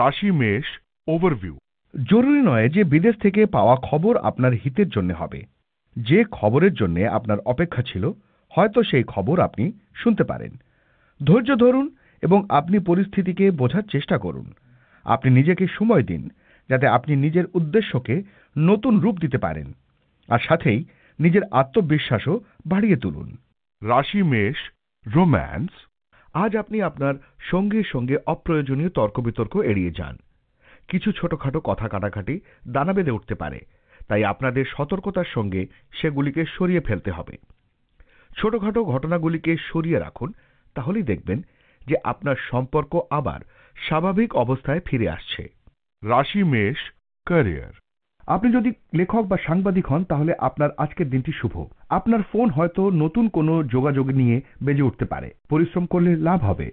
রাশি মেষ ওভারভিউ জরুরি নয় যে বিদেশ থেকে পাওয়া খবর আপনার হিতের জন্য হবে যে খবরের জন্য আপনার অপেক্ষা ছিল হয়তো সেই খবর আপনি শুনতে পারেন ধৈর্য ধরুন এবং আপনি পরিস্থিতিকে বোঝার চেষ্টা করুন আপনি নিজেকে সময় দিন যাতে আপনি নিজের উদ্দেশ্যকে নতুন রূপ দিতে পারেন আর সাথেই নিজের আত্মবিশ্বাসও বাড়িয়ে তুলুন রাশি মেষ রোম্যান্স আজ আপনি আপনার সঙ্গে সঙ্গে অপ্রয়োজনীয় তর্ক বিতর্ক এড়িয়ে যান কিছু ছোটখাটো কথা কাটাকাটি দানা বেঁধে উঠতে পারে তাই আপনাদের সতর্কতার সঙ্গে সেগুলিকে সরিয়ে ফেলতে হবে ছোটখাটো ঘটনাগুলিকে সরিয়ে রাখুন তাহলেই দেখবেন যে আপনার সম্পর্ক আবার স্বাভাবিক অবস্থায় ফিরে আসছে রাশি মেষ ক্যারিয়ার আপনি যদি লেখক বা সাংবাদিক হন তাহলে আপনার আজকের দিনটি শুভ আপনার ফোন হয়তো নতুন কোনো যোগাযোগ নিয়ে বেজে উঠতে পারে পরিশ্রম করলে লাভ হবে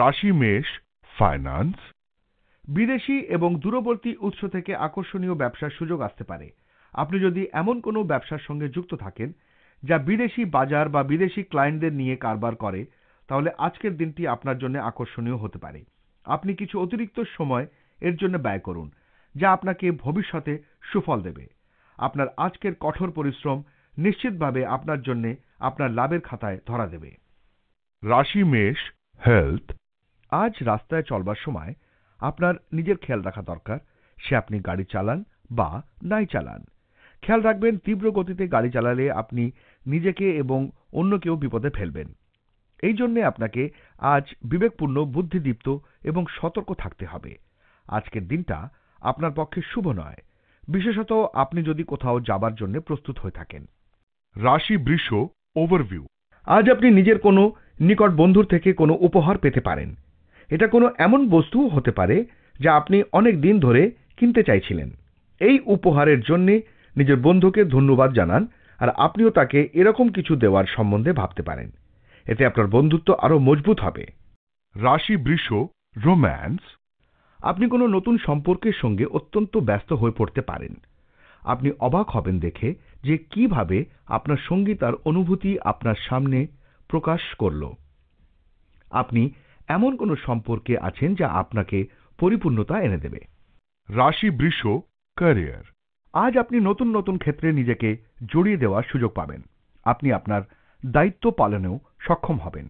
রাশি মেষ ফাইন্যান্স বিদেশি এবং দূরবর্তী উৎস থেকে আকর্ষণীয় ব্যবসার সুযোগ আসতে পারে আপনি যদি এমন কোনো ব্যবসার সঙ্গে যুক্ত থাকেন যা বিদেশি বাজার বা বিদেশি ক্লায়েন্টদের নিয়ে কারবার করে তাহলে আজকের দিনটি আপনার জন্য আকর্ষণীয় হতে পারে আপনি কিছু অতিরিক্ত সময় এর জন্য ব্যয় করুন যা আপনাকে ভবিষ্যতে সুফল দেবে আপনার আজকের কঠোর পরিশ্রম নিশ্চিতভাবে আপনার জন্য আপনার লাভের খাতায় ধরা দেবে রাশি মেষ হেলথ আজ রাস্তায় চলবার সময় আপনার নিজের খেয়াল রাখা দরকার সে আপনি গাড়ি চালান বা নাই চালান খেয়াল রাখবেন তীব্র গতিতে গাড়ি চালালে আপনি নিজেকে এবং অন্য কেউ বিপদে ফেলবেন এই জন্যে আপনাকে আজ বিবেকপূর্ণ বুদ্ধিদীপ্ত এবং সতর্ক থাকতে হবে আজকের দিনটা আপনার পক্ষে শুভ নয় বিশেষত আপনি যদি কোথাও যাবার জন্য প্রস্তুত হয়ে থাকেন রাশি বৃষ ওভারভিউ আজ আপনি নিজের কোনো নিকট বন্ধুর থেকে কোনো উপহার পেতে পারেন এটা কোনো এমন বস্তু হতে পারে যা আপনি অনেক দিন ধরে কিনতে চাইছিলেন এই উপহারের জন্যে নিজের বন্ধুকে ধন্যবাদ জানান আর আপনিও তাকে এরকম কিছু দেওয়ার সম্বন্ধে ভাবতে পারেন এতে আপনার বন্ধুত্ব আরও মজবুত হবে রাশি বৃষ রোম্যান্স আপনি কোনো নতুন সম্পর্কের সঙ্গে অত্যন্ত ব্যস্ত হয়ে পড়তে পারেন আপনি অবাক হবেন দেখে যে কিভাবে আপনার সঙ্গী তার অনুভূতি আপনার সামনে প্রকাশ করল আপনি এমন কোনো সম্পর্কে আছেন যা আপনাকে পরিপূর্ণতা এনে দেবে রাশি বৃষ ক্যারিয়ার আজ আপনি নতুন নতুন ক্ষেত্রে নিজেকে জড়িয়ে দেওয়ার সুযোগ পাবেন আপনি আপনার দায়িত্ব পালনেও সক্ষম হবেন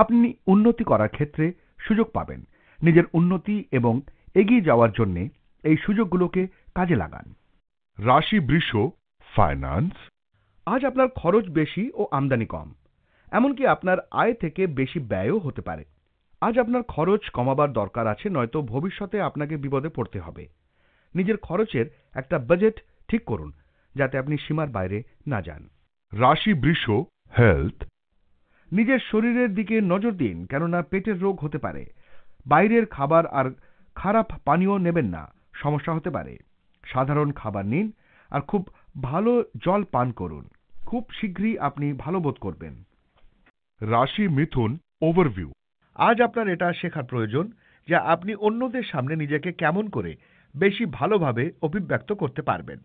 আপনি উন্নতি করার ক্ষেত্রে সুযোগ পাবেন নিজের উন্নতি এবং এগিয়ে যাওয়ার জন্যে এই সুযোগগুলোকে কাজে লাগান রাশি বৃষ ফাইন্যান্স আজ আপনার খরচ বেশি ও আমদানি কম এমনকি আপনার আয় থেকে বেশি ব্যয়ও হতে পারে আজ আপনার খরচ কমাবার দরকার আছে নয়তো ভবিষ্যতে আপনাকে বিপদে পড়তে হবে নিজের খরচের একটা বাজেট ঠিক করুন যাতে আপনি সীমার বাইরে না যান রাশি বৃষ হেলথ নিজের শরীরের দিকে নজর দিন কেননা পেটের রোগ হতে পারে বাইরের খাবার আর খারাপ পানীয় নেবেন না সমস্যা হতে পারে সাধারণ খাবার নিন আর খুব ভালো জল পান করুন খুব শীঘ্রই আপনি ভালো বোধ করবেন রাশি মিথুন ওভারভিউ আজ আপনার এটা শেখার প্রয়োজন যে আপনি অন্যদের সামনে নিজেকে কেমন করে বেশি ভালোভাবে অভিব্যক্ত করতে পারবেন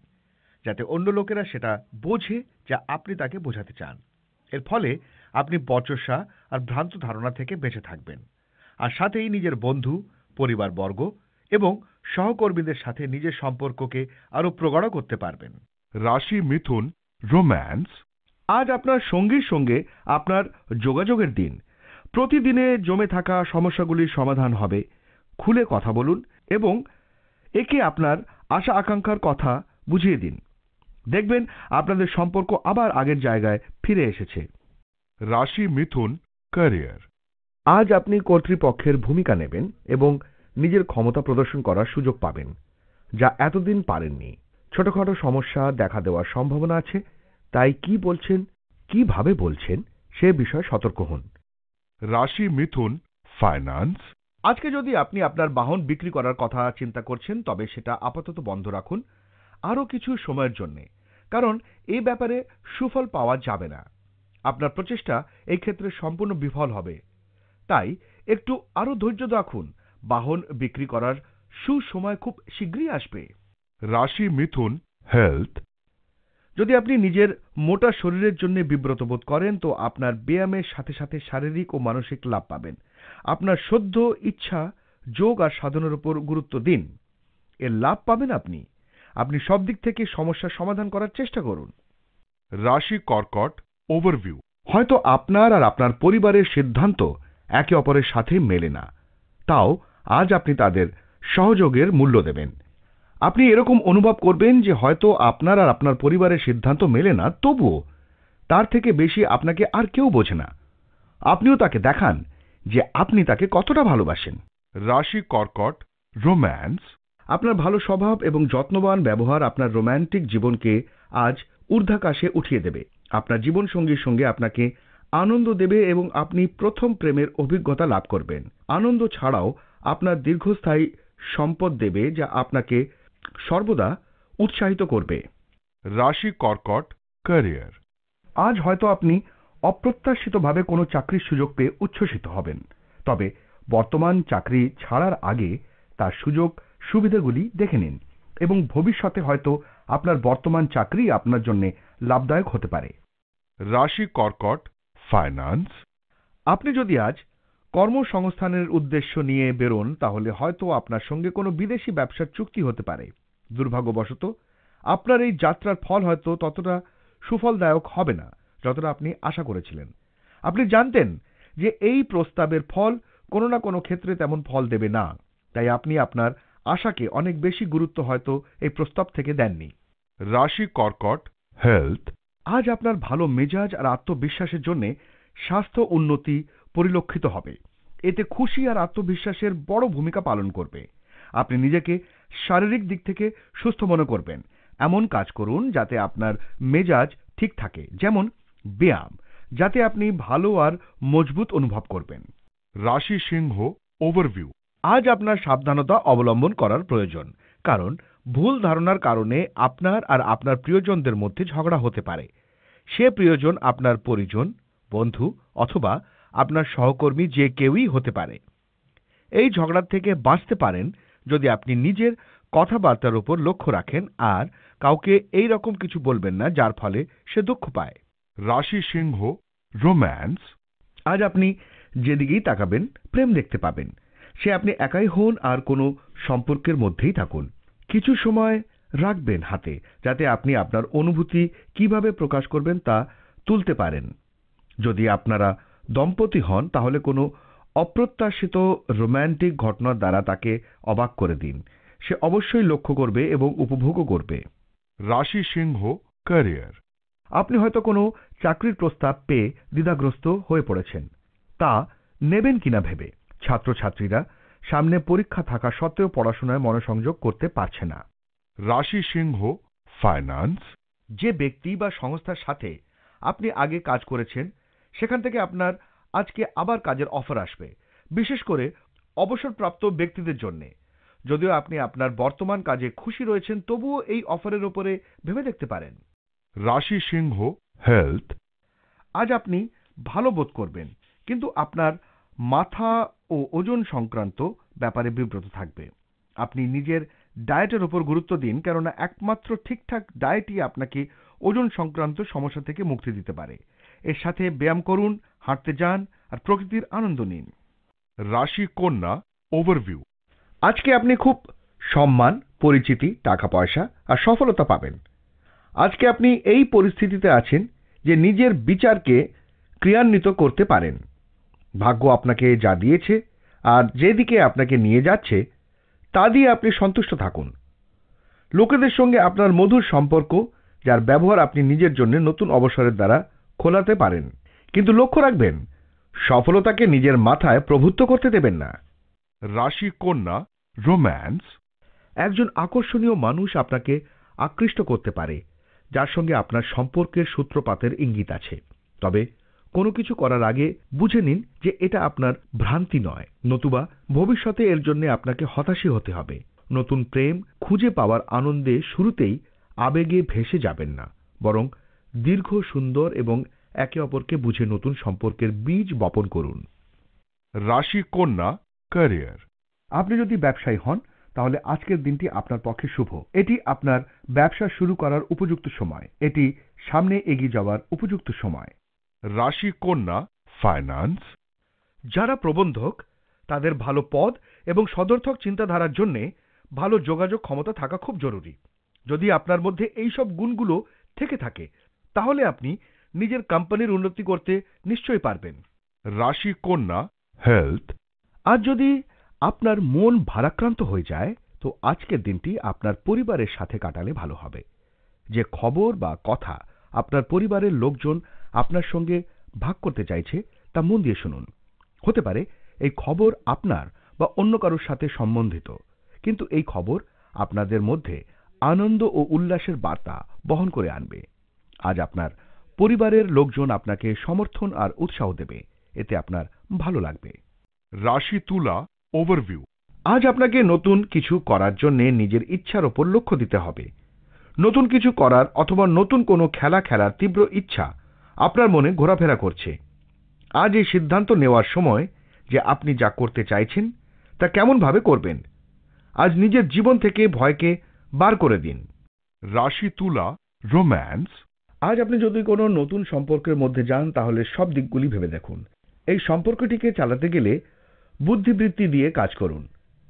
যাতে অন্য লোকেরা সেটা বোঝে যা আপনি তাকে বোঝাতে চান এর ফলে আপনি বচসা আর ভ্রান্ত ধারণা থেকে বেঁচে থাকবেন আর সাথেই নিজের বন্ধু পরিবারবর্গ এবং সহকর্মীদের সাথে নিজের সম্পর্ককে আরও প্রগাঢ় করতে পারবেন রাশি মিথুন রোম্যান্স আজ আপনার সঙ্গীর সঙ্গে আপনার যোগাযোগের দিন প্রতিদিনে জমে থাকা সমস্যাগুলির সমাধান হবে খুলে কথা বলুন এবং একে আপনার আশা আকাঙ্ক্ষার কথা বুঝিয়ে দিন দেখবেন আপনাদের সম্পর্ক আবার আগের জায়গায় ফিরে এসেছে রাশি মিথুন ক্যারিয়ার আজ আপনি কর্তৃপক্ষের ভূমিকা নেবেন এবং নিজের ক্ষমতা প্রদর্শন করার সুযোগ পাবেন যা এতদিন পারেননি ছোটখাটো সমস্যা দেখা দেওয়ার সম্ভাবনা আছে তাই কি বলছেন কিভাবে বলছেন সে বিষয়ে সতর্ক হন রাশি মিথুন ফাইন্যান্স আজকে যদি আপনি আপনার বাহন বিক্রি করার কথা চিন্তা করছেন তবে সেটা আপাতত বন্ধ রাখুন আরও কিছু সময়ের জন্যে কারণ এ ব্যাপারে সুফল পাওয়া যাবে না আপনার প্রচেষ্টা এই ক্ষেত্রে সম্পূর্ণ বিফল হবে তাই একটু আরও ধৈর্য রাখুন বাহন বিক্রি করার সুসময় খুব শীঘ্রই আসবে রাশি মিথুন হেলথ যদি আপনি নিজের মোটা শরীরের জন্য বিব্রত বোধ করেন তো আপনার ব্যায়ামের সাথে সাথে শারীরিক ও মানসিক লাভ পাবেন আপনার সদ্য ইচ্ছা যোগ আর সাধনের উপর গুরুত্ব দিন এর লাভ পাবেন আপনি আপনি সব দিক থেকে সমস্যা সমাধান করার চেষ্টা করুন রাশি কর্কট ওভারভিউ হয়তো আপনার আর আপনার পরিবারের সিদ্ধান্ত একে অপরের সাথে মেলে না তাও আজ আপনি তাদের সহযোগের মূল্য দেবেন আপনি এরকম অনুভব করবেন যে হয়তো আপনার আর আপনার পরিবারের সিদ্ধান্ত মেলে না তবুও তার থেকে বেশি আপনাকে আর কেউ বোঝে না আপনিও তাকে দেখান যে আপনি তাকে কতটা ভালোবাসেন রাশি কর্কট রোম্যান্স আপনার ভালো স্বভাব এবং যত্নবান ব্যবহার আপনার রোম্যান্টিক জীবনকে আজ ঊর্ধ্বাকাশে উঠিয়ে দেবে আপনার জীবনসঙ্গীর সঙ্গে আপনাকে আনন্দ দেবে এবং আপনি প্রথম প্রেমের অভিজ্ঞতা লাভ করবেন আনন্দ ছাড়াও আপনার দীর্ঘস্থায়ী সম্পদ দেবে যা আপনাকে সর্বদা উৎসাহিত করবে রাশি কর্কট ক্যারিয়ার আজ হয়তো আপনি অপ্রত্যাশিতভাবে কোনো চাকরির সুযোগ পেয়ে উচ্ছ্বসিত হবেন তবে বর্তমান চাকরি ছাড়ার আগে তার সুযোগ সুবিধাগুলি দেখে নিন এবং ভবিষ্যতে হয়তো আপনার বর্তমান চাকরি আপনার জন্য লাভদায়ক হতে পারে রাশি কর্কট ফাইন্যান্স আপনি যদি আজ কর্মসংস্থানের উদ্দেশ্য নিয়ে বেরোন তাহলে হয়তো আপনার সঙ্গে কোনো বিদেশি ব্যবসার চুক্তি হতে পারে দুর্ভাগ্যবশত আপনার এই যাত্রার ফল হয়তো ততটা সুফলদায়ক হবে না যতটা আপনি আশা করেছিলেন আপনি জানতেন যে এই প্রস্তাবের ফল কোনো না কোনো ক্ষেত্রে তেমন ফল দেবে না তাই আপনি আপনার আশাকে অনেক বেশি গুরুত্ব হয়তো এই প্রস্তাব থেকে দেননি রাশি কর্কট হেলথ আজ আপনার ভালো মেজাজ আর আত্মবিশ্বাসের জন্য স্বাস্থ্য উন্নতি পরিলক্ষিত হবে এতে খুশি আর আত্মবিশ্বাসের বড় ভূমিকা পালন করবে আপনি নিজেকে শারীরিক দিক থেকে সুস্থ মনে করবেন এমন কাজ করুন যাতে আপনার মেজাজ ঠিক থাকে যেমন ব্যায়াম যাতে আপনি ভালো আর মজবুত অনুভব করবেন রাশি সিংহ ওভারভিউ আজ আপনার সাবধানতা অবলম্বন করার প্রয়োজন কারণ ভুল ধারণার কারণে আপনার আর আপনার প্রিয়জনদের মধ্যে ঝগড়া হতে পারে সে প্রিয়জন আপনার পরিজন বন্ধু অথবা আপনার সহকর্মী যে কেউই হতে পারে এই ঝগড়ার থেকে বাঁচতে পারেন যদি আপনি নিজের কথাবার্তার উপর লক্ষ্য রাখেন আর কাউকে এই রকম কিছু বলবেন না যার ফলে সে দুঃখ পায় রাশি সিংহ রোম্যান্স আজ আপনি যেদিকেই তাকাবেন প্রেম দেখতে পাবেন সে আপনি একাই হন আর কোনো সম্পর্কের মধ্যেই থাকুন কিছু সময় রাখবেন হাতে যাতে আপনি আপনার অনুভূতি কিভাবে প্রকাশ করবেন তা তুলতে পারেন যদি আপনারা দম্পতি হন তাহলে কোনো অপ্রত্যাশিত রোম্যান্টিক ঘটনার দ্বারা তাকে অবাক করে দিন সে অবশ্যই লক্ষ্য করবে এবং উপভোগও করবে রাশি সিংহ ক্যারিয়ার আপনি হয়তো কোনো চাকরির প্রস্তাব পেয়ে দ্বিধাগ্রস্ত হয়ে পড়েছেন তা নেবেন কিনা ভেবে ছাত্রছাত্রীরা সামনে পরীক্ষা থাকা সত্ত্বেও পড়াশোনায় মনোসংযোগ করতে পারছে না রাশি সিংহ ফাইন্যান্স যে ব্যক্তি বা সংস্থার সাথে আপনি আগে কাজ করেছেন সেখান থেকে আপনার আজকে আবার কাজের অফার আসবে বিশেষ করে অবসরপ্রাপ্ত ব্যক্তিদের জন্যে যদিও আপনি আপনার বর্তমান কাজে খুশি রয়েছেন তবুও এই অফারের ওপরে ভেবে দেখতে পারেন রাশি সিংহ হেলথ আজ আপনি ভালো বোধ করবেন কিন্তু আপনার মাথা ও ওজন সংক্রান্ত ব্যাপারে বিব্রত থাকবে আপনি নিজের ডায়েটের ওপর গুরুত্ব দিন কেননা একমাত্র ঠিকঠাক ডায়েটই আপনাকে ওজন সংক্রান্ত সমস্যা থেকে মুক্তি দিতে পারে এর সাথে ব্যায়াম করুন হাঁটতে যান আর প্রকৃতির আনন্দ নিন রাশি কন্যা ওভারভিউ আজকে আপনি খুব সম্মান পরিচিতি টাকা পয়সা আর সফলতা পাবেন আজকে আপনি এই পরিস্থিতিতে আছেন যে নিজের বিচারকে ক্রিয়ান্বিত করতে পারেন ভাগ্য আপনাকে যা দিয়েছে আর যেদিকে আপনাকে নিয়ে যাচ্ছে তা দিয়ে আপনি সন্তুষ্ট থাকুন লোকেদের সঙ্গে আপনার মধুর সম্পর্ক যার ব্যবহার আপনি নিজের জন্য নতুন অবসরের দ্বারা খোলাতে পারেন কিন্তু লক্ষ্য রাখবেন সফলতাকে নিজের মাথায় প্রভুত্ব করতে দেবেন না রাশি কন্যা রোম্যান্স একজন আকর্ষণীয় মানুষ আপনাকে আকৃষ্ট করতে পারে যার সঙ্গে আপনার সম্পর্কের সূত্রপাতের ইঙ্গিত আছে তবে কোনো কিছু করার আগে বুঝে নিন যে এটা আপনার ভ্রান্তি নয় নতুবা ভবিষ্যতে এর জন্য আপনাকে হতাশী হতে হবে নতুন প্রেম খুঁজে পাওয়ার আনন্দে শুরুতেই আবেগে ভেসে যাবেন না বরং দীর্ঘ সুন্দর এবং একে অপরকে বুঝে নতুন সম্পর্কের বীজ বপন করুন রাশি কন্যা ক্যারিয়ার আপনি যদি ব্যবসায়ী হন তাহলে আজকের দিনটি আপনার পক্ষে শুভ এটি আপনার ব্যবসা শুরু করার উপযুক্ত সময় এটি সামনে এগিয়ে যাওয়ার উপযুক্ত সময় রাশিকন্যা ফাইন্যান্স যারা প্রবন্ধক তাদের ভালো পদ এবং সদর্থক চিন্তাধারার জন্য ভালো যোগাযোগ ক্ষমতা থাকা খুব জরুরি যদি আপনার মধ্যে এই সব গুণগুলো থেকে থাকে তাহলে আপনি নিজের কোম্পানির উন্নতি করতে নিশ্চয়ই পারবেন রাশিকন্যা হেলথ আর যদি আপনার মন ভারাক্রান্ত হয়ে যায় তো আজকের দিনটি আপনার পরিবারের সাথে কাটালে ভালো হবে যে খবর বা কথা আপনার পরিবারের লোকজন আপনার সঙ্গে ভাগ করতে চাইছে তা মন দিয়ে শুনুন হতে পারে এই খবর আপনার বা অন্য কারোর সাথে সম্বন্ধিত কিন্তু এই খবর আপনাদের মধ্যে আনন্দ ও উল্লাসের বার্তা বহন করে আনবে আজ আপনার পরিবারের লোকজন আপনাকে সমর্থন আর উৎসাহ দেবে এতে আপনার ভালো লাগবে রাশি তুলা ওভারভিউ আজ আপনাকে নতুন কিছু করার জন্য নিজের ইচ্ছার ওপর লক্ষ্য দিতে হবে নতুন কিছু করার অথবা নতুন কোনো খেলা খেলার তীব্র ইচ্ছা আপনার মনে ঘোরাফেরা করছে আজ এই সিদ্ধান্ত নেওয়ার সময় যে আপনি যা করতে চাইছেন তা কেমনভাবে করবেন আজ নিজের জীবন থেকে ভয়কে বার করে দিন রাশি তুলা রোম্যান্স আজ আপনি যদি কোনো নতুন সম্পর্কের মধ্যে যান তাহলে সব দিকগুলি ভেবে দেখুন এই সম্পর্কটিকে চালাতে গেলে বুদ্ধিবৃত্তি দিয়ে কাজ করুন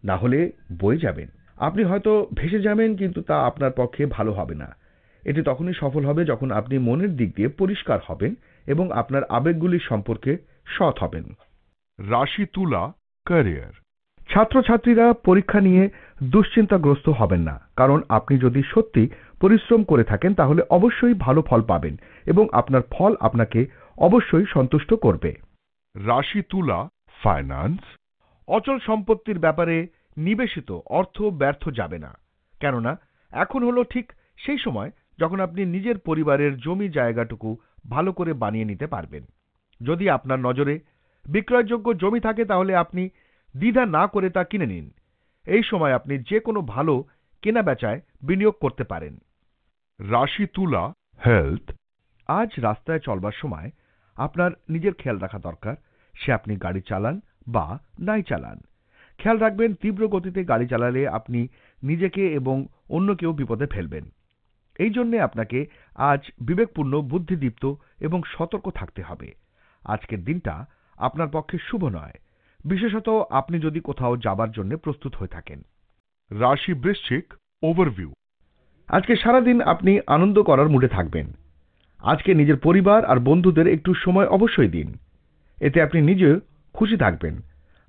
না হলে বয়ে যাবেন আপনি হয়তো ভেসে যাবেন কিন্তু তা আপনার পক্ষে ভালো হবে না এটি তখনই সফল হবে যখন আপনি মনের দিক দিয়ে পরিষ্কার হবেন এবং আপনার আবেগগুলি সম্পর্কে সৎ হবেন রাশি তুলা ক্যারিয়ার ছাত্রছাত্রীরা পরীক্ষা নিয়ে দুশ্চিন্তাগ্রস্ত হবেন না কারণ আপনি যদি সত্যি পরিশ্রম করে থাকেন তাহলে অবশ্যই ভালো ফল পাবেন এবং আপনার ফল আপনাকে অবশ্যই সন্তুষ্ট করবে রাশি তুলা ফাইন্যান্স অচল সম্পত্তির ব্যাপারে নিবেশিত অর্থ ব্যর্থ যাবে না কেননা এখন হলো ঠিক সেই সময় যখন আপনি নিজের পরিবারের জমি জায়গাটুকু ভালো করে বানিয়ে নিতে পারবেন যদি আপনার নজরে বিক্রয়যোগ্য জমি থাকে তাহলে আপনি দ্বিধা না করে তা কিনে নিন এই সময় আপনি যে কোনো ভালো কেনা বেচায় বিনিয়োগ করতে পারেন রাশি তুলা হেলথ আজ রাস্তায় চলবার সময় আপনার নিজের খেয়াল রাখা দরকার সে আপনি গাড়ি চালান বা নাই চালান খেয়াল রাখবেন তীব্র গতিতে গাড়ি চালালে আপনি নিজেকে এবং অন্যকেও বিপদে ফেলবেন এই জন্যে আপনাকে আজ বিবেকপূর্ণ বুদ্ধিদীপ্ত এবং সতর্ক থাকতে হবে আজকের দিনটা আপনার পক্ষে শুভ নয় বিশেষত আপনি যদি কোথাও যাবার জন্য প্রস্তুত হয়ে থাকেন রাশি বৃশ্চিক ওভারভিউ আজকে সারাদিন আপনি আনন্দ করার মুডে থাকবেন আজকে নিজের পরিবার আর বন্ধুদের একটু সময় অবশ্যই দিন এতে আপনি নিজে খুশি থাকবেন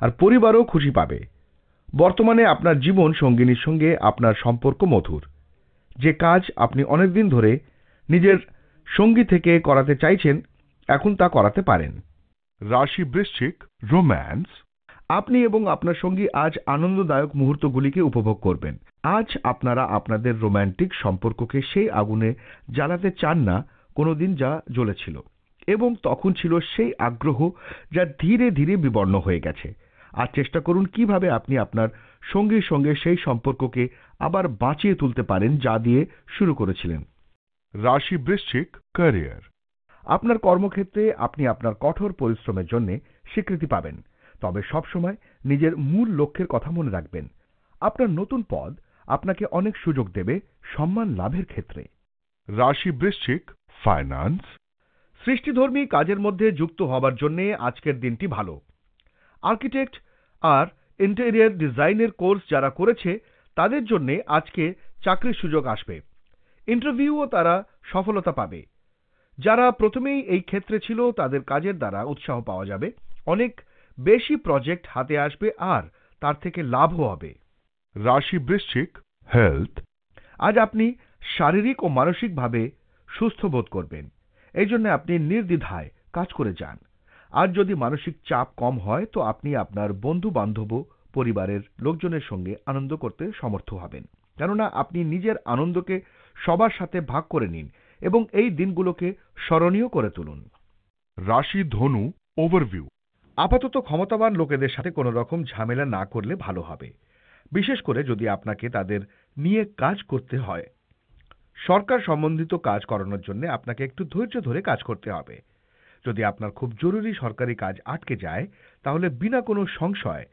আর পরিবারও খুশি পাবে বর্তমানে আপনার জীবন সঙ্গিনীর সঙ্গে আপনার সম্পর্ক মধুর যে কাজ আপনি অনেকদিন ধরে নিজের সঙ্গী থেকে করাতে চাইছেন এখন তা করাতে পারেন রাশি বৃশ্চিক রোম্যান্স আপনি এবং আপনার সঙ্গী আজ আনন্দদায়ক মুহূর্তগুলিকে উপভোগ করবেন আজ আপনারা আপনাদের রোম্যান্টিক সম্পর্ককে সেই আগুনে জ্বালাতে চান না কোনোদিন যা জ্বলেছিল এবং তখন ছিল সেই আগ্রহ যা ধীরে ধীরে বিবর্ণ হয়ে গেছে আর চেষ্টা করুন কিভাবে আপনি আপনার সঙ্গীর সঙ্গে সেই সম্পর্ককে আবার বাঁচিয়ে তুলতে পারেন যা দিয়ে শুরু করেছিলেন রাশি বৃশ্চিক ক্যারিয়ার আপনার কর্মক্ষেত্রে আপনি আপনার কঠোর পরিশ্রমের জন্য স্বীকৃতি পাবেন তবে সবসময় নিজের মূল লক্ষ্যের কথা মনে রাখবেন আপনার নতুন পদ আপনাকে অনেক সুযোগ দেবে সম্মান লাভের ক্ষেত্রে রাশি বৃশ্চিক ফাইন্যান্স সৃষ্টিধর্মী কাজের মধ্যে যুক্ত হবার জন্য আজকের দিনটি ভালো আর্কিটেক্ট আর ইন্টেরিয়ার ডিজাইনের কোর্স যারা করেছে তাদের জন্য আজকে চাকরির সুযোগ আসবে ইন্টারভিউও তারা সফলতা পাবে যারা প্রথমেই এই ক্ষেত্রে ছিল তাদের কাজের দ্বারা উৎসাহ পাওয়া যাবে অনেক বেশি প্রজেক্ট হাতে আসবে আর তার থেকে লাভ হবে রাশি বৃশ্চিক হেলথ আজ আপনি শারীরিক ও মানসিকভাবে সুস্থ বোধ করবেন এই জন্য আপনি নির্দ্বিধায় কাজ করে যান আর যদি মানসিক চাপ কম হয় তো আপনি আপনার বন্ধু বান্ধব পরিবারের লোকজনের সঙ্গে আনন্দ করতে সমর্থ হবেন কেননা আপনি নিজের আনন্দকে সবার সাথে ভাগ করে নিন এবং এই দিনগুলোকে স্মরণীয় করে তুলুন রাশি ধনু ওভারভিউ আপাতত ক্ষমতাবান লোকেদের সাথে কোনো রকম ঝামেলা না করলে ভালো হবে বিশেষ করে যদি আপনাকে তাদের নিয়ে কাজ করতে হয় সরকার সম্বন্ধিত কাজ করানোর জন্য আপনাকে একটু ধৈর্য ধরে কাজ করতে হবে যদি আপনার খুব জরুরি সরকারি কাজ আটকে যায় তাহলে বিনা কোনো সংশয়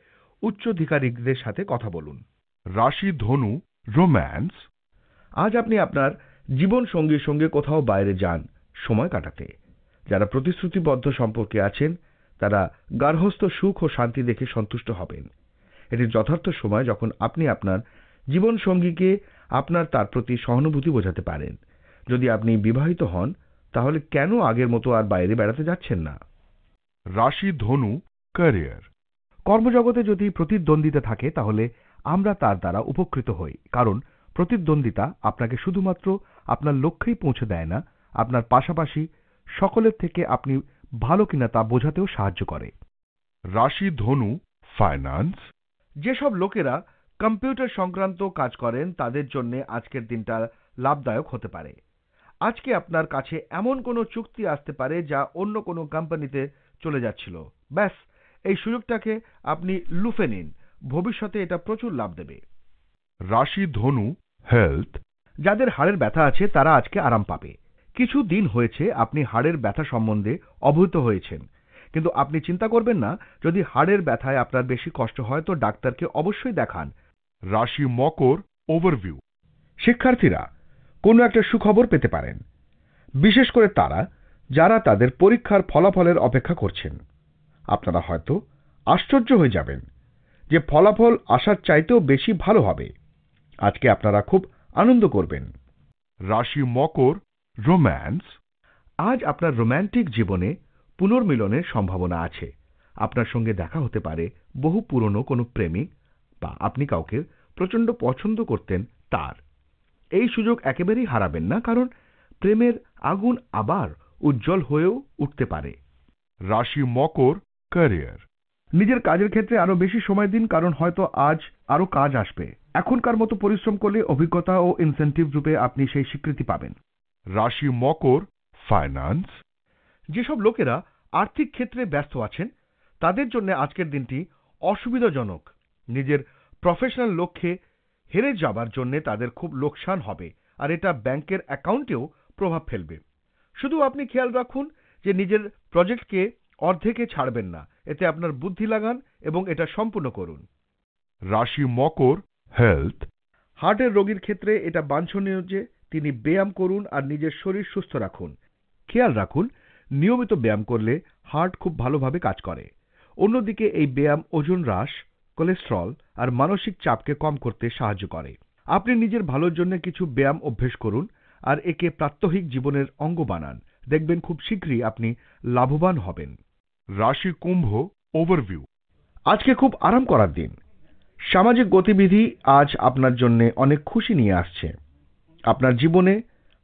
উচ্চাধিকারিকদের সাথে কথা বলুন রাশি ধনু রোম্যান্স আজ আপনি আপনার জীবন সঙ্গীর সঙ্গে কোথাও বাইরে যান সময় কাটাতে যারা প্রতিশ্রুতিবদ্ধ সম্পর্কে আছেন তারা গার্হস্থ সুখ ও শান্তি দেখে সন্তুষ্ট হবেন এটি যথার্থ সময় যখন আপনি আপনার জীবন সঙ্গীকে আপনার তার প্রতি সহানুভূতি বোঝাতে পারেন যদি আপনি বিবাহিত হন তাহলে কেন আগের মতো আর বাইরে বেড়াতে যাচ্ছেন না রাশি ধনু ক্যারিয়ার কর্মজগতে যদি প্রতিদ্বন্দ্বিতা থাকে তাহলে আমরা তার দ্বারা উপকৃত হই কারণ প্রতিদ্বন্দ্বিতা আপনাকে শুধুমাত্র আপনার লক্ষ্যেই পৌঁছে দেয় না আপনার পাশাপাশি সকলের থেকে আপনি ভালো কিনা তা বোঝাতেও সাহায্য করে রাশি ধনু ফাইন্যান্স যেসব লোকেরা কম্পিউটার সংক্রান্ত কাজ করেন তাদের জন্য আজকের দিনটা লাভদায়ক হতে পারে আজকে আপনার কাছে এমন কোনো চুক্তি আসতে পারে যা অন্য কোনো কোম্পানিতে চলে যাচ্ছিল ব্যাস এই সুযোগটাকে আপনি লুফে নিন ভবিষ্যতে এটা প্রচুর লাভ দেবে রাশি ধনু হেলথ যাদের হাড়ের ব্যথা আছে তারা আজকে আরাম পাবে কিছু দিন হয়েছে আপনি হাড়ের ব্যথা সম্বন্ধে অবহিত হয়েছেন কিন্তু আপনি চিন্তা করবেন না যদি হাড়ের ব্যথায় আপনার বেশি কষ্ট হয় তো ডাক্তারকে অবশ্যই দেখান রাশি মকর ওভারভিউ শিক্ষার্থীরা কোনো একটা সুখবর পেতে পারেন বিশেষ করে তারা যারা তাদের পরীক্ষার ফলাফলের অপেক্ষা করছেন আপনারা হয়তো আশ্চর্য হয়ে যাবেন যে ফলাফল আসার চাইতেও বেশি ভালো হবে আজকে আপনারা খুব আনন্দ করবেন রাশি মকর রোম্যান্স আজ আপনার রোম্যান্টিক জীবনে পুনর্মিলনের সম্ভাবনা আছে আপনার সঙ্গে দেখা হতে পারে বহু পুরনো কোনো প্রেমিক বা আপনি কাউকে প্রচণ্ড পছন্দ করতেন তার এই সুযোগ একেবারেই হারাবেন না কারণ প্রেমের আগুন আবার উজ্জ্বল হয়েও উঠতে পারে রাশি মকর ক্যারিয়ার নিজের কাজের ক্ষেত্রে আরো বেশি সময় দিন কারণ হয়তো আজ আরো কাজ আসবে এখনকার মতো পরিশ্রম করলে অভিজ্ঞতা ও ইনসেন্টিভ রূপে আপনি সেই স্বীকৃতি পাবেন রাশি মকর ফাইন্যান্স যেসব লোকেরা আর্থিক ক্ষেত্রে ব্যস্ত আছেন তাদের জন্য আজকের দিনটি অসুবিধাজনক নিজের প্রফেশনাল লক্ষ্যে হেরে যাবার জন্য তাদের খুব লোকসান হবে আর এটা ব্যাংকের অ্যাকাউন্টেও প্রভাব ফেলবে শুধু আপনি খেয়াল রাখুন যে নিজের প্রজেক্টকে অর্ধেকে ছাড়বেন না এতে আপনার বুদ্ধি লাগান এবং এটা সম্পূর্ণ করুন রাশি মকর হেলথ হার্টের রোগীর ক্ষেত্রে এটা বাঞ্ছনীয় যে তিনি ব্যায়াম করুন আর নিজের শরীর সুস্থ রাখুন খেয়াল রাখুন নিয়মিত ব্যায়াম করলে হার্ট খুব ভালোভাবে কাজ করে অন্যদিকে এই ব্যায়াম ওজন হ্রাস কোলেস্ট্রল আর মানসিক চাপকে কম করতে সাহায্য করে আপনি নিজের ভালোর জন্য কিছু ব্যায়াম অভ্যেস করুন আর একে প্রাত্যহিক জীবনের অঙ্গ বানান দেখবেন খুব শীঘ্রই আপনি লাভবান হবেন রাশি কুম্ভ ওভারভিউ আজকে খুব আরাম করার দিন সামাজিক গতিবিধি আজ আপনার জন্য অনেক খুশি নিয়ে আসছে আপনার জীবনে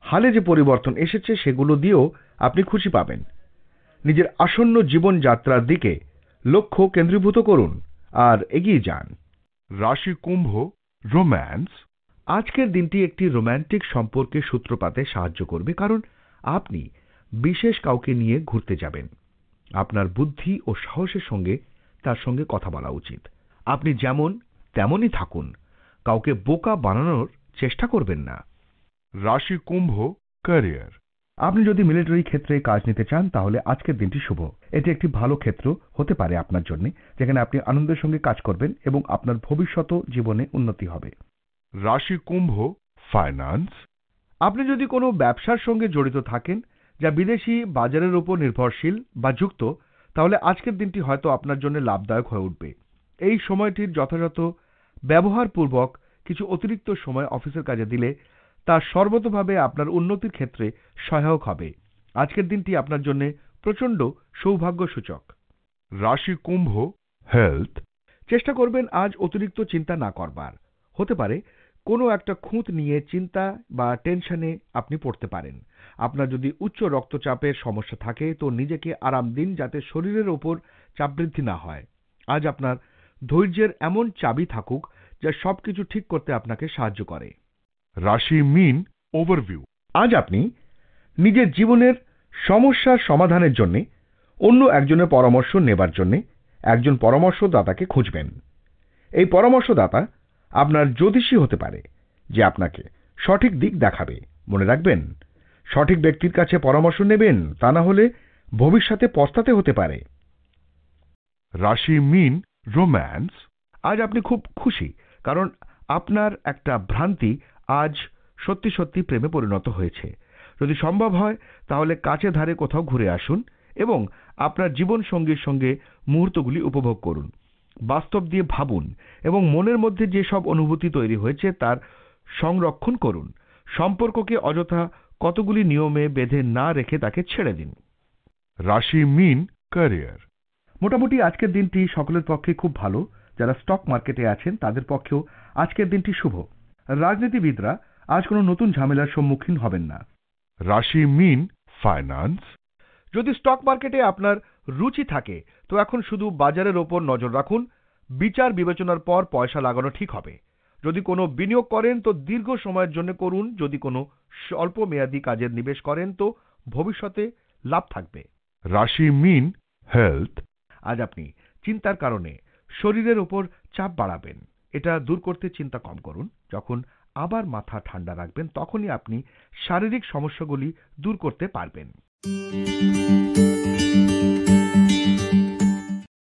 হালে যে পরিবর্তন এসেছে সেগুলো দিয়েও আপনি খুশি পাবেন নিজের আসন্ন জীবনযাত্রার দিকে লক্ষ্য কেন্দ্রীভূত করুন আর এগিয়ে যান রাশি কুম্ভ রোম্যান্স আজকের দিনটি একটি রোম্যান্টিক সম্পর্কে সূত্রপাতে সাহায্য করবে কারণ আপনি বিশেষ কাউকে নিয়ে ঘুরতে যাবেন আপনার বুদ্ধি ও সাহসের সঙ্গে তার সঙ্গে কথা বলা উচিত আপনি যেমন তেমনই থাকুন কাউকে বোকা বানানোর চেষ্টা করবেন না রাশি কুম্ভ ক্যারিয়ার আপনি যদি মিলিটারি ক্ষেত্রে কাজ নিতে চান তাহলে আজকের দিনটি শুভ এটি একটি ভালো ক্ষেত্র হতে পারে আপনার জন্য যেখানে আপনি আনন্দের সঙ্গে কাজ করবেন এবং আপনার ভবিষ্যৎ জীবনে উন্নতি হবে রাশি কুম্ভ ফাইন্যান্স আপনি যদি কোনো ব্যবসার সঙ্গে জড়িত থাকেন যা বিদেশি বাজারের উপর নির্ভরশীল বা যুক্ত তাহলে আজকের দিনটি হয়তো আপনার জন্য লাভদায়ক হয়ে উঠবে এই সময়টির যথাযথ ব্যবহারপূর্বক কিছু অতিরিক্ত সময় অফিসের কাজে দিলে তা সর্বতভাবে আপনার উন্নতির ক্ষেত্রে সহায়ক হবে আজকের দিনটি আপনার জন্য প্রচণ্ড সৌভাগ্যসূচক রাশি কুম্ভ হেলথ চেষ্টা করবেন আজ অতিরিক্ত চিন্তা না করবার হতে পারে কোনো একটা খুঁত নিয়ে চিন্তা বা টেনশনে আপনি পড়তে পারেন আপনার যদি উচ্চ রক্তচাপের সমস্যা থাকে তো নিজেকে আরাম দিন যাতে শরীরের ওপর চাপ বৃদ্ধি না হয় আজ আপনার ধৈর্যের এমন চাবি থাকুক যা সবকিছু ঠিক করতে আপনাকে সাহায্য করে রাশি মিন ওভারভিউ আজ আপনি নিজের জীবনের সমস্যার সমাধানের জন্য অন্য একজনের পরামর্শ নেবার জন্য একজন পরামর্শদাতাকে খুঁজবেন এই পরামর্শদাতা আপনার জ্যোতিষী হতে পারে যে আপনাকে সঠিক দিক দেখাবে মনে রাখবেন সঠিক ব্যক্তির কাছে পরামর্শ নেবেন তা না হলে ভবিষ্যতে পস্তাতে হতে পারে রাশি মিন রোম্যান্স আজ আপনি খুব খুশি কারণ আপনার একটা ভ্রান্তি আজ সত্যি সত্যি প্রেমে পরিণত হয়েছে যদি সম্ভব হয় তাহলে কাছে ধারে কোথাও ঘুরে আসুন এবং আপনার জীবন সঙ্গীর সঙ্গে মুহূর্তগুলি উপভোগ করুন বাস্তব দিয়ে ভাবুন এবং মনের মধ্যে যে সব অনুভূতি তৈরি হয়েছে তার সংরক্ষণ করুন সম্পর্ককে অযথা কতগুলি নিয়মে বেঁধে না রেখে তাকে ছেড়ে দিন রাশি মিন ক্যারিয়ার মোটামুটি আজকের দিনটি সকলের পক্ষে খুব ভালো যারা স্টক মার্কেটে আছেন তাদের পক্ষেও আজকের দিনটি শুভ রাজনীতিবিদরা আজ কোনো নতুন ঝামেলার সম্মুখীন হবেন না রাশি মিন ফাইন্যান্স যদি স্টক মার্কেটে আপনার রুচি থাকে তো এখন শুধু বাজারের ওপর নজর রাখুন বিচার বিবেচনার পর পয়সা লাগানো ঠিক হবে যদি কোনো বিনিয়োগ করেন তো দীর্ঘ সময়ের জন্য করুন যদি কোনো স্বল্প মেয়াদী কাজের নিবেশ করেন তো ভবিষ্যতে লাভ থাকবে রাশি মিন হেলথ আজ আপনি চিন্তার কারণে শরীরের ওপর চাপ বাড়াবেন এটা দূর করতে চিন্তা কম করুন যখন আবার মাথা ঠান্ডা রাখবেন তখনই আপনি শারীরিক সমস্যাগুলি দূর করতে পারবেন